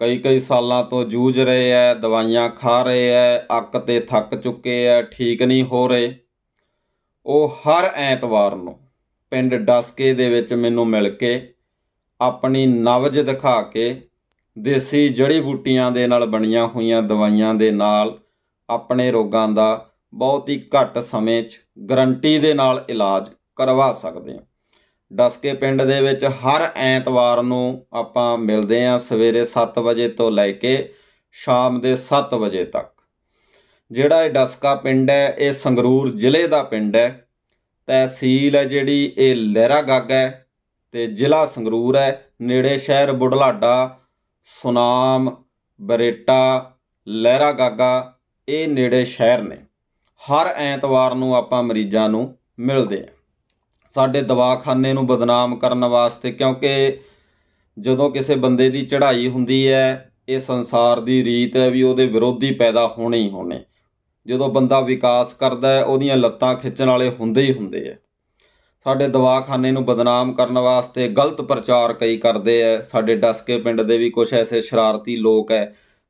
ਕਈ ਕਈ ਸਾਲਾਂ ਤੋਂ ਜੂਝ ਰਹੇ ਐ ਦਵਾਈਆਂ ਖਾ ਰਹੇ ਐ ਅੱਕ ਤੇ ਥੱਕ ਚੁੱਕੇ ਐ ਠੀਕ ਨਹੀਂ ਹੋ ਰਹੇ ਉਹ ਹਰ ਐਤਵਾਰ ਨੂੰ ਪਿੰਡ ਡਸਕੇ ਦੇ ਵਿੱਚ ਮੈਨੂੰ ਮਿਲ ਕੇ ਆਪਣੀ ਨਵਜ ਦਿਖਾ ਕੇ ਦੇਸੀ ਜੜੀ ਬੂਟੀਆਂ ਦੇ ਨਾਲ ਬਣੀਆਂ ਹੋਈਆਂ ਦਵਾਈਆਂ ਦੇ ਨਾਲ ਆਪਣੇ ਰੋਗਾਂ ਦਾ ਬਹੁਤ ਹੀ ਘੱਟ ਸਮੇਂ 'ਚ ਗਰੰਟੀ ਦੇ ਨਾਲ ਇਲਾਜ ਕਰਵਾ ਸਕਦੇ ਹਾਂ ਡਸਕੇ ਪਿੰਡ ਦੇ ਵਿੱਚ ਹਰ ਐਤਵਾਰ ਨੂੰ ਆਪਾਂ ਮਿਲਦੇ ਆਂ ਸਵੇਰੇ 7 ਵਜੇ ਤੋਂ ਲੈ ਕੇ ਸ਼ਾਮ ਦੇ 7 ਵਜੇ ਤੱਕ ਜਿਹੜਾ ਇਹ ਡਸਕਾ ਪਿੰਡ ਹੈ ਇਹ ਸੰਗਰੂਰ ਜ਼ਿਲ੍ਹੇ ਦਾ ਪਿੰਡ ਹੈ ਤਹਿਸੀਲ ਹੈ ਜਿਹੜੀ ਇਹ ਲਹਿਰਾਗੱਗ ਹੈ ਤੇ ਜ਼ਿਲ੍ਹਾ ਸੰਗਰੂਰ ਹੈ ਨੇੜੇ ਸ਼ਹਿਰ ਬੁਢਲਾਡਾ ਸੁਨਾਮ ਬਰੇਟਾ ਲਹਿਰਾਗਾਗਾ ਇਹ ਨੇੜੇ ਸ਼ਹਿਰ ਨੇ ਹਰ ਐਤਵਾਰ ਨੂੰ ਆਪਾਂ ਮਰੀਜ਼ਾਂ ਨੂੰ ਮਿਲਦੇ ਆਂ ਸਾਡੇ ਦਵਾਖਾਨੇ ਨੂੰ ਬਦਨਾਮ ਕਰਨ ਵਾਸਤੇ ਕਿਉਂਕਿ ਜਦੋਂ ਕਿਸੇ ਬੰਦੇ ਦੀ ਚੜ੍ਹਾਈ ਹੁੰਦੀ ਹੈ ਇਹ ਸੰਸਾਰ ਦੀ ਰੀਤ ਹੈ ਵੀ ਉਹਦੇ ਵਿਰੋਧੀ ਪੈਦਾ ਹੋਣੇ ਹੀ ਹੋਣੇ ਜਦੋਂ ਬੰਦਾ ਵਿਕਾਸ ਕਰਦਾ ਹੈ ਉਹਦੀਆਂ ਲੱਤਾਂ ਖਿੱਚਣ ਵਾਲੇ ਹੁੰਦੇ ਹੀ ਹੁੰਦੇ ਆ ਸਾਡੇ ਦਵਾਖਾਨੇ ਨੂੰ ਬਦਨਾਮ ਕਰਨ ਵਾਸਤੇ ਗਲਤ ਪ੍ਰਚਾਰ ਕਈ ਕਰਦੇ ਆ ਸਾਡੇ ਡਸਕੇ ਪਿੰਡ ਦੇ ਵੀ ਕੁਝ ਐਸੇ ਸ਼ਰਾਰਤੀ ਲੋਕ ਐ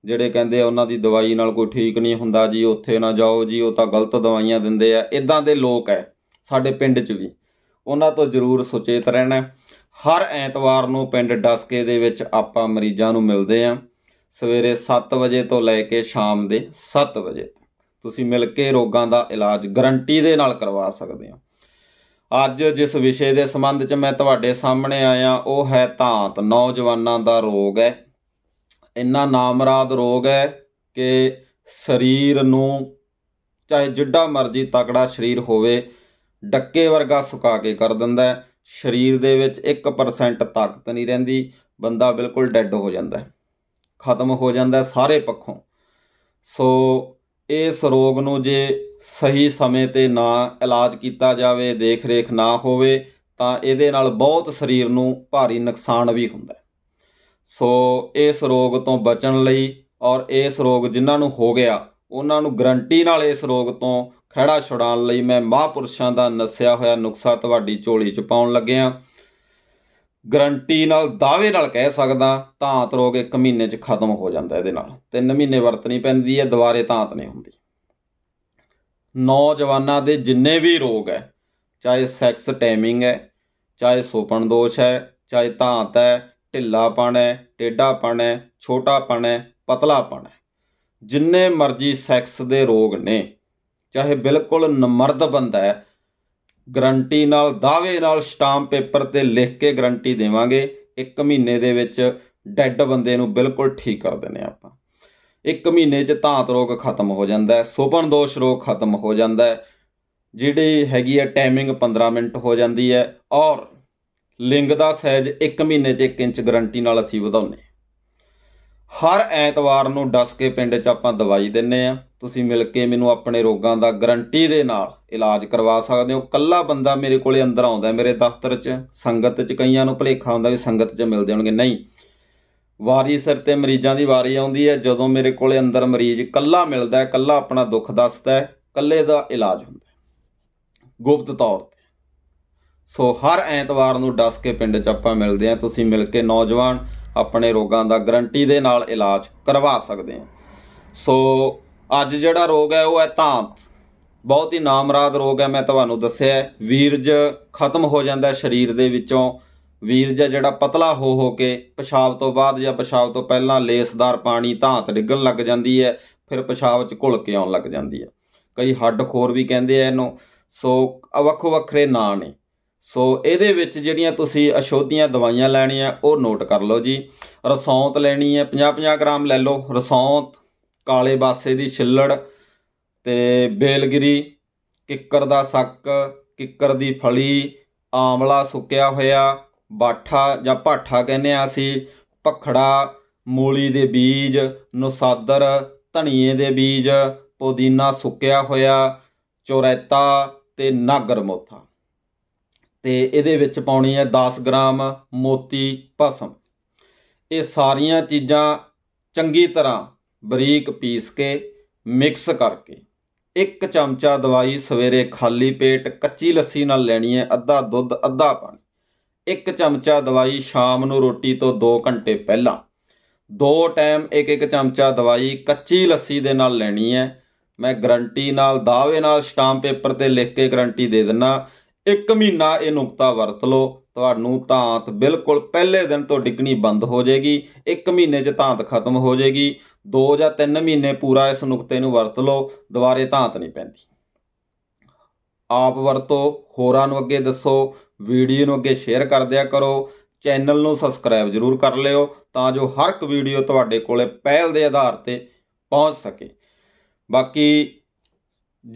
ਜਿਹੜੇ ਕਹਿੰਦੇ ਆ ਉਹਨਾਂ ਦੀ ਦਵਾਈ ਨਾਲ ਕੋਈ ਠੀਕ ਨਹੀਂ ਹੁੰਦਾ ਜੀ ਉੱਥੇ ਨਾ ਜਾਓ ਜੀ ਉਹ ਤਾਂ ਗਲਤ ਦਵਾਈਆਂ ਦਿੰਦੇ ਆ ਇਦਾਂ ਦੇ ਲੋਕ ਐ ਸਾਡੇ ਪਿੰਡ 'ਚ ਵੀ ਉਹਨਾਂ ਤੋਂ ਜ਼ਰੂਰ ਸੁਚੇਤ ਰਹਿਣਾ ਹਰ ਐਤਵਾਰ ਨੂੰ ਪਿੰਡ ਡਸਕੇ ਦੇ ਵਿੱਚ ਆਪਾਂ ਮਰੀਜ਼ਾਂ ਨੂੰ ਮਿਲਦੇ ਆਂ ਸਵੇਰੇ 7 ਵਜੇ ਤੋਂ ਲੈ ਕੇ ਸ਼ਾਮ ਦੇ 7 ਵਜੇ ਤੁਸੀਂ ਮਿਲ ਕੇ ਰੋਗਾਂ ਦਾ ਇਲਾਜ ਗਰੰਟੀ ਦੇ ਨਾਲ ਕਰਵਾ ਸਕਦੇ ਹੋ ਅੱਜ ਜਿਸ ਵਿਸ਼ੇ ਦੇ ਸੰਬੰਧ 'ਚ ਮੈਂ ਤੁਹਾਡੇ ਸਾਹਮਣੇ ਆਇਆ ਉਹ ਹੈ ਤਾਂਤ ਨੌਜਵਾਨਾਂ ਦਾ ਰੋਗ ਹੈ ਇੰਨਾ ਨਾਮਰਾਦ ਰੋਗ ਹੈ ਕਿ ਸਰੀਰ ਨੂੰ ਚਾਹੇ ਜਿੱਡਾ ਮਰਜ਼ੀ ਤਕੜਾ ਸਰੀਰ ਹੋਵੇ ਡੱਕੇ ਵਰਗਾ ਸੁਕਾ ਕੇ ਕਰ ਦਿੰਦਾ ਹੈ ਸਰੀਰ ਦੇ ਵਿੱਚ 1% ਤਾਕਤ ਨਹੀਂ ਰਹਿੰਦੀ ਬੰਦਾ ਬਿਲਕੁਲ ਡੈੱਡ ਹੋ ਜਾਂਦਾ ਹੈ ਖਤਮ ਹੋ ਜਾਂਦਾ ਸਾਰੇ ਪੱਖੋਂ ਸੋ ਇਸ ਰੋਗ ਨੂੰ ਜੇ ਸਹੀ ਸਮੇਂ ਤੇ ਨਾ ਇਲਾਜ ਕੀਤਾ ਜਾਵੇ ਦੇਖ-ਰੇਖ ਨਾ ਹੋਵੇ ਤਾਂ ਇਹਦੇ ਨਾਲ ਬਹੁਤ ਸਰੀਰ ਨੂੰ ਭਾਰੀ ਨੁਕਸਾਨ ਵੀ ਹੁੰਦਾ ਸੋ ਇਸ ਰੋਗ ਤੋਂ ਬਚਣ ਲਈ ਔਰ ਇਸ ਰੋਗ ਜਿਨ੍ਹਾਂ ਨੂੰ ਹੋ ਗਿਆ ਉਹਨਾਂ ਨੂੰ ਗਰੰਟੀ ਨਾਲ ਇਸ ਰੋਗ ਤੋਂ ਖੜਾ ਛੁਡਾਉਣ ਲਈ ਮੈਂ ਮਹਾਪੁਰਸ਼ਾਂ ਦਾ ਨਸਿਆ ਹੋਇਆ ਨੁਕਸਾ ਤੁਹਾਡੀ ਝੋਲੀ 'ਚ ਪਾਉਣ ਲੱਗਿਆ ਗਰੰਟੀ ਨਾਲ ਦਾਅਵੇ ਨਾਲ ਕਹਿ ਸਕਦਾ ਤਾਂਤ ਰੋਗ ਇੱਕ ਮਹੀਨੇ 'ਚ ਖਤਮ ਹੋ ਜਾਂਦਾ ਇਹਦੇ ਨਾਲ 3 ਮਹੀਨੇ ਵਰਤਣੀ ਪੈਂਦੀ ਹੈ ਦੁਬਾਰੇ ਤਾਂਤ ਨਹੀਂ ਹੁੰਦੀ ਨੌਜਵਾਨਾਂ ਦੇ ਜਿੰਨੇ ਵੀ ਰੋਗ ਹੈ ਚਾਹੇ ਸੈਕਸ ਟਾਈਮਿੰਗ ਹੈ ਚਾਹੇ ਸੋਪਣ ਦੋਸ਼ ਹੈ ਚਾਹੇ ਤਾਂਤ ਹੈ ਢਿੱਲਾਪਣ ਹੈ ਟੇਢਾਪਣ ਹੈ ਛੋਟਾਪਣ ਹੈ ਪਤਲਾਪਣ ਹੈ ਜਿੰਨੇ ਮਰਜੀ ਸੈਕਸ ਦੇ ਰੋਗ ਨੇ ਚਾਹੇ ਬਿਲਕੁਲ ਨਮਰਦ ਬੰਦਾ ਹੈ ਗਰੰਟੀ ਨਾਲ ਦਾਅਵੇ ਨਾਲ ਸਟਾਮ ਪੇਪਰ ਤੇ ਲਿਖ ਕੇ ਗਰੰਟੀ ਦੇਵਾਂਗੇ 1 ਮਹੀਨੇ ਦੇ ਵਿੱਚ ਡੈੱਡ ਬੰਦੇ ਨੂੰ ਬਿਲਕੁਲ ਠੀਕ ਕਰ ਦਿੰਨੇ ਆਪਾਂ 1 ਮਹੀਨੇ 'ਚ ਧਾਤ ਰੋਗ ਖਤਮ ਹੋ ਜਾਂਦਾ ਹੈ ਸੋਪਨ ਦੋਸ਼ ਰੋਗ ਖਤਮ ਹੋ ਜਾਂਦਾ ਹੈ ਜਿਹੜੀ ਹੈਗੀ ਹੈ ਟਾਈਮਿੰਗ 15 ਮਿੰਟ ਹੋ ਜਾਂਦੀ ਹੈ ਔਰ ਲਿੰਗ ਦਾ ਸਾਈਜ਼ 1 ਮਹੀਨੇ 'ਚ 1 ਇੰਚ ਗਰੰਟੀ ਨਾਲ ਅਸੀਂ ਵਧਾਉਨੇ ਹਰ ਐਤਵਾਰ ਨੂੰ ਡਸ ਕੇ ਪਿੰਡ 'ਚ ਆਪਾਂ ਦਵਾਈ ਦਿੰਨੇ ਆ ਤੁਸੀਂ ਮਿਲ ਕੇ ਮੈਨੂੰ ਆਪਣੇ ਰੋਗਾਂ ਦਾ ਗਰੰਟੀ ਦੇ ਨਾਲ ਇਲਾਜ ਕਰਵਾ ਸਕਦੇ ਹੋ ਕੱਲਾ ਬੰਦਾ ਮੇਰੇ ਕੋਲੇ ਅੰਦਰ ਆਉਂਦਾ ਮੇਰੇ ਦਫ਼ਤਰ 'ਚ ਸੰਗਤ 'ਚ ਕਈਆਂ ਨੂੰ ਭਲੇਖਾ ਹੁੰਦਾ ਵੀ ਸੰਗਤ 'ਚ ਮਿਲਦੇ ਹੋਣਗੇ ਨਹੀਂ ਵਾਰੀ ਸਿਰ ਤੇ ਮਰੀਜ਼ਾਂ ਦੀ ਵਾਰੀ ਆਉਂਦੀ ਹੈ ਜਦੋਂ ਮੇਰੇ ਕੋਲੇ ਅੰਦਰ ਮਰੀਜ਼ ਕੱਲਾ ਮਿਲਦਾ ਹੈ ਕੱਲਾ ਆਪਣਾ ਦੁੱਖ ਦੱਸਦਾ ਹੈ ਕੱਲੇ ਦਾ ਇਲਾਜ ਹੁੰਦਾ ਗੁਪਤ ਤੌਰ ਤੇ ਸੋ ਹਰ ਐਤਵਾਰ ਨੂੰ ਡਸ ਕੇ ਪਿੰਡ 'ਚ ਆਪਾਂ ਮਿਲਦੇ ਆ ਤੁਸੀਂ ਮਿਲ ਕੇ ਨੌਜਵਾਨ ਆਪਣੇ ਰੋਗਾਂ ਦਾ ਗਰੰਟੀ ਦੇ ਨਾਲ ਇਲਾਜ ਕਰਵਾ ਸਕਦੇ ਆ ਸੋ ਅੱਜ ਜਿਹੜਾ ਰੋਗ ਹੈ ਉਹ ਹੈ ਤਾਂਤ ਬਹੁਤ ਹੀ ਨਾਮਰਾਦ ਰੋਗ ਹੈ ਮੈਂ ਤੁਹਾਨੂੰ ਦੱਸਿਆ ਵੀਰਜ ਖਤਮ ਹੋ ਜਾਂਦਾ ਸਰੀਰ ਦੇ ਵਿੱਚੋਂ ਵੀਰਜ ਜਿਹੜਾ ਪਤਲਾ ਹੋ ਹੋ ਕੇ ਪਿਸ਼ਾਬ ਤੋਂ ਬਾਅਦ ਜਾਂ ਪਿਸ਼ਾਬ ਤੋਂ ਪਹਿਲਾਂ ਲੇਸਦਾਰ ਪਾਣੀ ਤਾਂਤ ਡਿੱਗਣ ਲੱਗ ਜਾਂਦੀ ਹੈ ਫਿਰ ਪਿਸ਼ਾਬ 'ਚ ਘੁਲ ਕੇ ਆਉਣ ਲੱਗ ਜਾਂਦੀ ਹੈ ਕਈ ਹੱਡ ਖੋਰ ਵੀ ਕਹਿੰਦੇ ਆ ਇਹਨੂੰ ਸੋ ਵੱਖੋ ਵੱਖਰੇ ਨਾਂ ਨੇ ਸੋ ਇਹਦੇ ਵਿੱਚ ਜਿਹੜੀਆਂ ਤੁਸੀਂ ਅਸ਼ੋਧੀਆਂ ਦਵਾਈਆਂ ਲੈਣੀਆਂ ਉਹ ਨੋਟ ਕਰ ਲਓ ਜੀ ਰਸੌਂਤ ਲੈਣੀ ਹੈ 50 50 ਗ੍ਰਾਮ ਲੈ ਲਓ ਰਸੌਂਤ ਕਾਲੇ ਬਾਸੇ ਦੀ ਛਿੱਲੜ ਤੇ ਬੇਲਗਰੀ ਕਿੱਕਰ ਦਾ ਸੱਕ ਕਿੱਕਰ ਦੀ ਫਲੀ ਆਮਲਾ ਸੁੱਕਿਆ ਹੋਇਆ ਬਾਠਾ ਜਾਂ ਭਾਠਾ ਕਹਿੰਦੇ ਆ ਸੀ ਪਖੜਾ ਮੂਲੀ ਦੇ ਬੀਜ ਨੁਸਾਦਰ ਧਣੀਏ ਦੇ ਬੀਜ ਪੁਦੀਨਾ ਸੁੱਕਿਆ ਹੋਇਆ ਚੋਰੈਤਾ ਤੇ ਨਾਗਰ ਮੋਥਾ ਤੇ ਇਹਦੇ ਵਿੱਚ ਪਾਉਣੀ ਹੈ 10 ਗ੍ਰਾਮ ਮੋਤੀ ਭਸਮ ਇਹ ਸਾਰੀਆਂ ਚੀਜ਼ਾਂ ਚੰਗੀ ਤਰ੍ਹਾਂ ਬਰੀਕ ਪੀਸ ਕੇ ਮਿਕਸ ਕਰਕੇ ਇੱਕ ਚਮਚਾ ਦਵਾਈ ਸਵੇਰੇ ਖਾਲੀ ਪੇਟ ਕੱਚੀ ਲੱਸੀ ਨਾਲ ਲੈਣੀ ਹੈ ਅੱਧਾ ਦੁੱਧ ਅੱਧਾ ਪਾਣੀ ਇੱਕ ਚਮਚਾ ਦਵਾਈ ਸ਼ਾਮ ਨੂੰ ਰੋਟੀ ਤੋਂ 2 ਘੰਟੇ ਪਹਿਲਾਂ ਦੋ ਟਾਈਮ ਇੱਕ ਇੱਕ ਚਮਚਾ ਦਵਾਈ ਕੱਚੀ ਲੱਸੀ ਦੇ ਨਾਲ ਲੈਣੀ ਹੈ ਮੈਂ ਗਰੰਟੀ ਨਾਲ ਦਾਅਵੇ ਨਾਲ ਸਟਾਂਪ ਪੇਪਰ ਤੇ ਲਿਖ ਕੇ ਗਰੰਟੀ ਦੇ ਦਿੰਨਾ ਇੱਕ ਮਹੀਨਾ ਇਹ ਨੁਕਤਾ ਵਰਤ ਲਓ ਤੁਹਾਨੂੰ ਤਾਂਤ ਬਿਲਕੁਲ ਪਹਿਲੇ ਦਿਨ ਤੋਂ ਡਿੱਗਣੀ ਬੰਦ ਹੋ ਜਾਏਗੀ 1 ਮਹੀਨੇ 'ਚ ਤਾਂਤ ਖਤਮ ਹੋ ਜਾਏਗੀ 2 ਜਾਂ 3 ਮਹੀਨੇ ਪੂਰਾ ਇਸ ਨੁਕਤੇ ਨੂੰ ਵਰਤ ਲਓ ਦੁਬਾਰੇ ਤਾਂਤ ਨਹੀਂ ਪੈਂਦੀ ਆਪ ਵਰਤੋ ਹੋਰਾਂ ਨੂੰ ਅੱਗੇ ਦੱਸੋ ਵੀਡੀਓ ਨੂੰ ਅੱਗੇ ਸ਼ੇਅਰ ਕਰ ਦਿਆ ਕਰੋ ਚੈਨਲ ਨੂੰ ਸਬਸਕ੍ਰਾਈਬ ਜ਼ਰੂਰ ਕਰ ਲਿਓ ਤਾਂ ਜੋ ਹਰ ਇੱਕ ਵੀਡੀਓ ਤੁਹਾਡੇ ਕੋਲੇ ਪਹਿਲ ਦੇ ਆਧਾਰ ਤੇ ਪਹੁੰਚ ਸਕੇ ਬਾਕੀ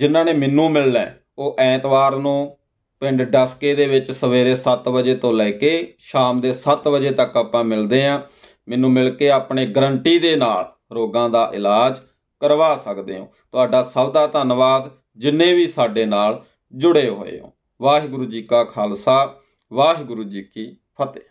ਜਿਨ੍ਹਾਂ ਨੇ ਮੈਨੂੰ ਮਿਲਣਾ ਉਹ ਐਤਵਾਰ ਨੂੰ ਪਿੰਡ ਡਸਕੇ ਦੇ ਵਿੱਚ ਸਵੇਰੇ 7 ਵਜੇ ਤੋਂ ਲੈ ਕੇ ਸ਼ਾਮ ਦੇ 7 ਵਜੇ ਤੱਕ ਆਪਾਂ ਮਿਲਦੇ ਆ ਮੈਨੂੰ ਮਿਲ ਕੇ ਆਪਣੇ ਗਰੰਟੀ ਦੇ ਨਾਲ ਰੋਗਾਂ ਦਾ ਇਲਾਜ ਕਰਵਾ ਸਕਦੇ ਹੋ ਤੁਹਾਡਾ ਸਭ ਦਾ ਧੰਨਵਾਦ ਜਿੰਨੇ ਵੀ ਸਾਡੇ ਨਾਲ ਜੁੜੇ ਹੋਏ ਹੋ ਵਾਹਿਗੁਰੂ ਜੀ ਕਾ ਖਾਲਸਾ ਵਾਹਿਗੁਰੂ ਜੀ ਕੀ ਫਤਿਹ